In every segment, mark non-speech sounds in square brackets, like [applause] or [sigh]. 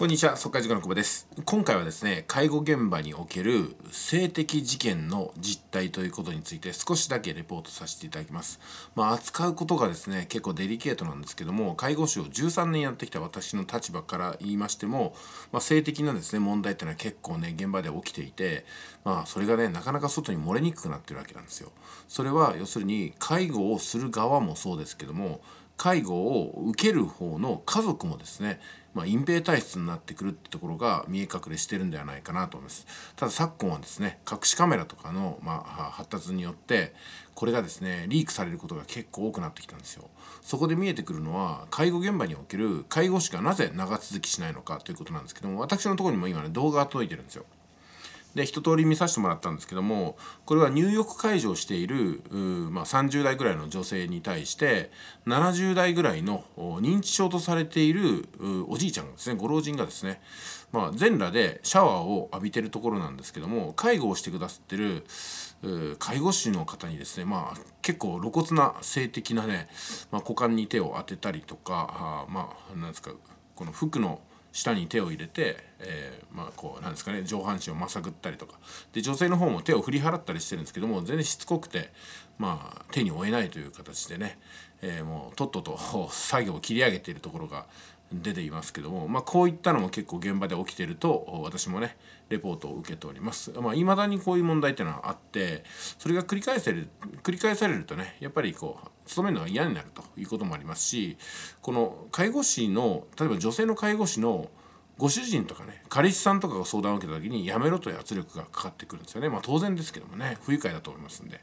こんにちは、速解塾の久保です。今回はですね、介護現場における性的事件の実態ということについて少しだけレポートさせていただきます。まあ、扱うことがですね、結構デリケートなんですけども、介護士を13年やってきた私の立場から言いましても、まあ、性的なですね、問題っていうのは結構ね、現場で起きていて、まあ、それがね、なかなか外に漏れにくくなってるわけなんですよ。それは、要するに、介護をする側もそうですけども、介護を受ける方の家族もですね、まあ、隠蔽体質になってくるってところが見え隠れしてるんではないかなと思いますただ昨今はですね隠しカメラとかの、まあ、発達によってこれがですねリークされることが結構多くなってきたんですよそこで見えてくるのは介護現場における介護士がなぜ長続きしないのかということなんですけども私のところにも今ね動画が届いてるんですよで一通り見させてもらったんですけどもこれは入浴介助をしている、まあ、30代ぐらいの女性に対して70代ぐらいの認知症とされているおじいちゃんですねご老人がですね、まあ、全裸でシャワーを浴びてるところなんですけども介護をしてくださってる介護士の方にですね、まあ、結構露骨な性的なね、まあ、股間に手を当てたりとかあまあなんですかこの服の下に手を入れて、えー、まあこうなんですかね上半身をまさぐったりとかで女性の方も手を振り払ったりしてるんですけども全然しつこくてまあ手に負えないという形でね、えー、もうとっとと作業を切り上げているところが出ていますけども、まあ、こういったのも結構現場で起きてると私もねレポートを受けております。まあ、未だにこういう問題っていうのはあってそれが繰り返せる繰り返されるとねやっぱりこう勤めるのは嫌になるということもありますしこの介護士の例えば女性の介護士のご主人とかね彼氏さんとかが相談を受けた時にやめろという圧力がかかってくるんですよねまあ当然ですけどもね不愉快だと思いますんで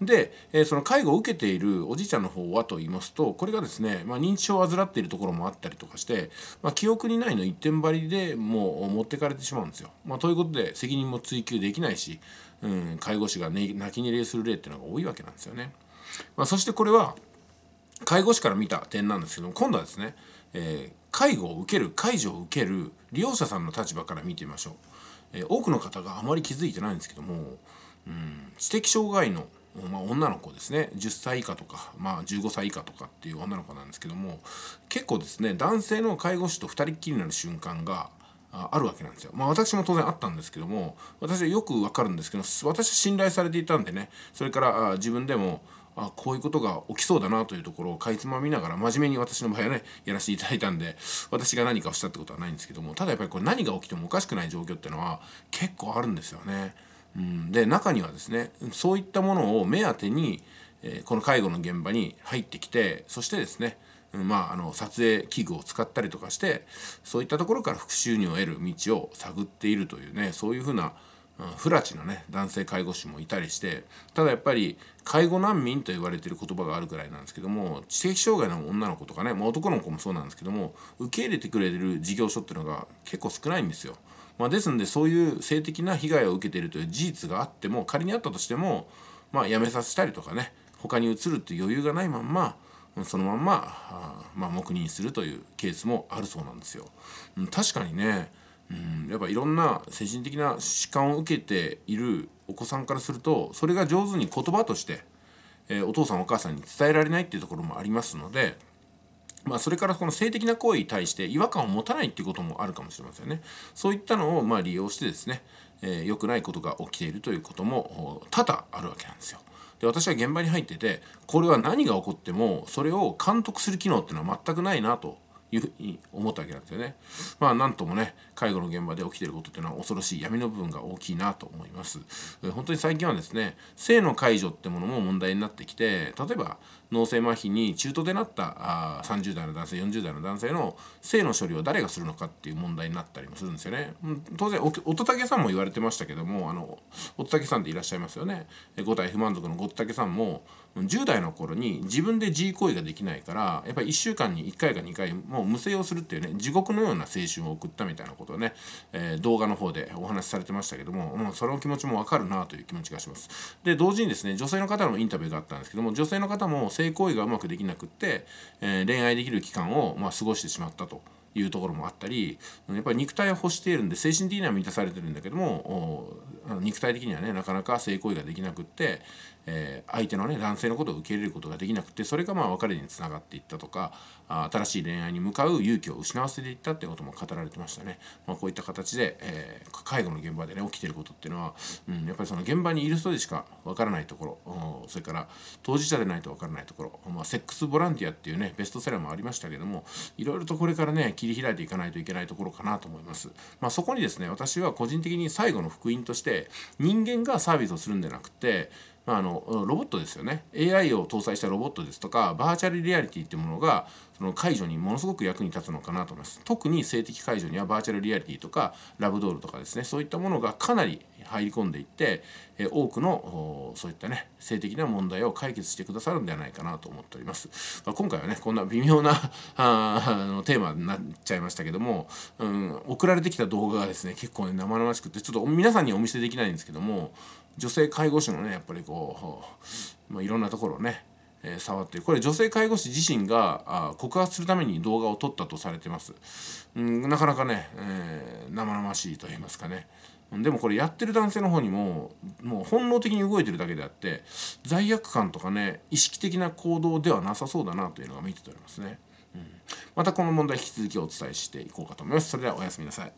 で、えー、その介護を受けているおじいちゃんの方はと言いますとこれがですね、まあ、認知症を患っているところもあったりとかして、まあ、記憶にないの一点張りでもう持ってかれてしまうんですよ、まあ、ということで責任も追及できないし、うん、介護士が、ね、泣き寝入する例っていうのが多いわけなんですよね、まあ、そしてこれは介護士から見た点なんですけども今度はですね、えー介護を受ける介助を受ける利用者さんの立場から見てみましょう、えー、多くの方があまり気づいてないんですけども、うん、知的障害の、まあ、女の子ですね10歳以下とか、まあ、15歳以下とかっていう女の子なんですけども結構ですね男性の介護士と2人っきりになる瞬間があるわけなんですよ。まあ私も当然あったんですけども私はよくわかるんですけど私は信頼されていたんでねそれから自分でもあこういうことが起きそうだなというところをかいつまみながら真面目に私の場合はねやらせていただいたんで私が何かをしたってことはないんですけどもただやっぱりこれ何が起きてもおかしくない状況ってのは結構あるんですよね。うん、で中にはですねそういったものを目当てに、えー、この介護の現場に入ってきてそしてですねまあ、あの撮影器具を使ったりとかしてそういったところから副収入を得る道を探っているというねそういうふうな不拉致のね男性介護士もいたりしてただやっぱり介護難民と言われてる言葉があるくらいなんですけども知的障害の女の子とかね、まあ、男の子もそうなんですけども受け入れてくれる事業所っていうのが結構少ないんですよ。まあ、ですのでそういう性的な被害を受けているという事実があっても仮にあったとしても、まあ、辞めさせたりとかね他に移るって余裕がないまんまそのまんまあ、まあ、黙認するというケースもあるそうなんですよ。確かにねうん、やっぱいろんな精神的な疾患を受けているお子さんからするとそれが上手に言葉として、えー、お父さんお母さんに伝えられないっていうところもありますので、まあ、それからこの性的な行為に対して違和感を持たないっていうこともあるかもしれませんね。そういったのをまあ利用してですね、えー、良くないことが起きているということも多々あるわけなんですよ。で私は現場に入っててこれは何が起こってもそれを監督する機能っていうのは全くないなというふうに思ったわけなんですよね。まあなんともね介護の現場で起きてることっていうのは恐ろしい闇の部分が大きいなと思います。本当に最近はですね性の介助ってものも問題になってきて例えば脳性麻痺に中途でなったあ30代の男性40代の男性の性の処理を誰がするのかっていう問題になったりもするんですよね。当然おとたけさんも言われてましたけどもあのおとたけさんでいらっしゃいますよね。五体不満足の乙武さんも10代の頃に自分で自慰行為ができないからやっぱり1週間に1回か2回も無声をするっていうね地獄のような青春を送ったみたいなことをね、えー、動画の方でお話しされてましたけども、うん、その気持ちもわかるなという気持ちがしますで同時にですね女性の方のインタビューがあったんですけども女性の方も性行為がうまくできなくって、えー、恋愛できる期間を、まあ、過ごしてしまったと。いうところもあったりやっぱり肉体を欲しているんで精神的には満たされてるんだけども肉体的にはねなかなか性行為ができなくって、えー、相手のね男性のことを受け入れることができなくてそれがまあ別れにつながっていったとか新しい恋愛に向かう勇気を失わせていったってことも語られてましたね、まあ、こういった形で、えー、介護の現場でね起きてることっていうのは、うん、やっぱりその現場にいる人でしかわからないところそれから当事者でないとわからないところ、まあ、セックスボランティアっていうねベストセラーもありましたけどもいろいろとこれからね切り開いていかないといけないところかなと思います、まあ、そこにですね私は個人的に最後の福音としてで人間がサービスをするんじゃなくてまあ、のロボットですよね AI を搭載したロボットですとかバーチャルリアリティってものがその解除にものすごく役に立つのかなと思います特に性的解除にはバーチャルリアリティとかラブドールとかですねそういったものがかなり入り込んでいって、え多くのそういったね性的な問題を解決してくださるんではないかなと思っております、まあ、今回はねこんな微妙な [laughs] あのテーマになっちゃいましたけども、うん、送られてきた動画がですね結構ね生々しくてちょっと皆さんにお見せできないんですけども女性介護士のねやっぱりこう、まあ、いろんなところをねえ触ってこれ女性介護士自身があ告発するために動画を撮ったとされてます、うん、なかなかね、えー、生々しいと言いますかねでもこれやってる男性の方にももう本能的に動いてるだけであって罪悪感とかね意識的な行動ではなさそうだなというのが見ておりますね、うん、またこの問題引き続きお伝えしていこうかと思いますそれではおやすみなさい